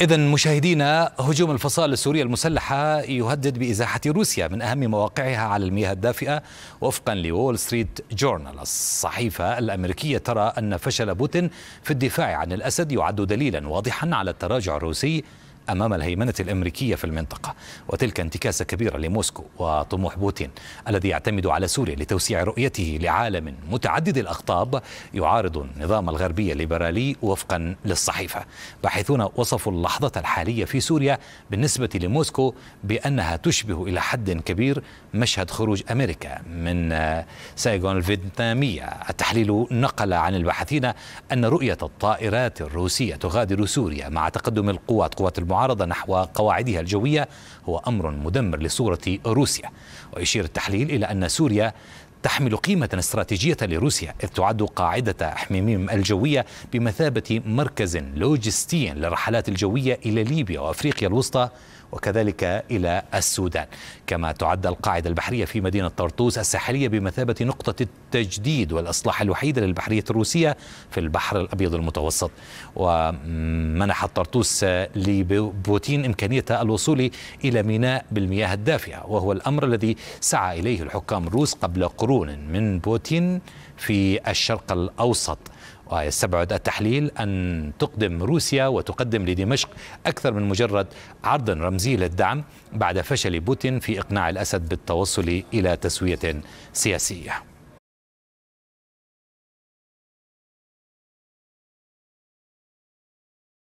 إذا مشاهدينا هجوم الفصائل السورية المسلحة يهدد بإزاحة روسيا من أهم مواقعها على المياه الدافئة وفقا لوول ستريت جورنال الصحيفة الأمريكية ترى أن فشل بوتين في الدفاع عن الأسد يعد دليلا واضحا على التراجع الروسي أمام الهيمنة الأمريكية في المنطقة وتلك انتكاسة كبيرة لموسكو وطموح بوتين الذي يعتمد على سوريا لتوسيع رؤيته لعالم متعدد الأقطاب يعارض النظام الغربي الليبرالي وفقا للصحيفة باحثون وصفوا اللحظة الحالية في سوريا بالنسبة لموسكو بأنها تشبه إلى حد كبير مشهد خروج أمريكا من سايغون الفيتنامية التحليل نقل عن الباحثين أن رؤية الطائرات الروسية تغادر سوريا مع تقدم القوات قوات المعارضة نحو قواعدها الجوية هو أمر مدمر لصورة روسيا ويشير التحليل إلى أن سوريا تحمل قيمة استراتيجية لروسيا إذ تعد قاعدة حميميم الجوية بمثابة مركز لوجستي للرحلات الجوية إلى ليبيا وأفريقيا الوسطى وكذلك إلى السودان كما تعد القاعدة البحرية في مدينة طرطوس الساحلية بمثابة نقطة التجديد والإصلاح الوحيدة للبحرية الروسية في البحر الأبيض المتوسط ومنحت طرطوس لبوتين إمكانية الوصول إلى ميناء بالمياه الدافئة وهو الأمر الذي سعى إليه الحكام الروس قبل قرون من بوتين في الشرق الأوسط ويستبعد التحليل أن تقدم روسيا وتقدم لدمشق أكثر من مجرد عرض رمزي للدعم بعد فشل بوتين في إقناع الأسد بالتوصل إلى تسوية سياسية